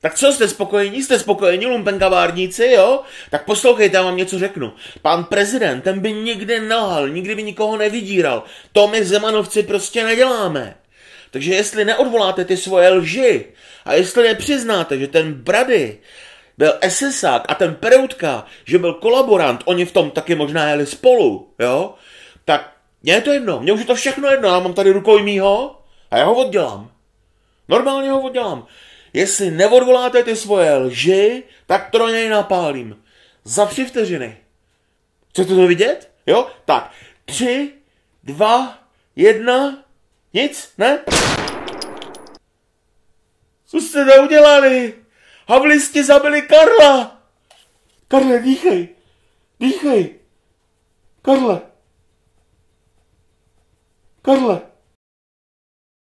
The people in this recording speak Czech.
Tak co, jste spokojení? Jste spokojení, lumpenkavárníci, jo? Tak poslouchejte, já vám něco řeknu. Pan prezident, ten by nikdy nelhal, nikdy by nikoho nevydíral. To my Zemanovci prostě neděláme. Takže jestli neodvoláte ty svoje lži a jestli nepřiznáte, že ten Brady byl SSák a ten Peroutka, že byl kolaborant, oni v tom taky možná jeli spolu, jo? Tak mně je to jedno, mně už je to všechno jedno, já mám tady rukojmího a já ho oddělám. Normálně ho oddělám. Jestli neodvoláte ty svoje lži, tak to něj napálím. Za tři vteřiny. Chcete to vidět? Jo? Tak. Tři, dva, jedna, nic, ne? Co jste to udělali? Havlisti zabili Karla! Karle, dýchej! Dýchej! Karle! Karle!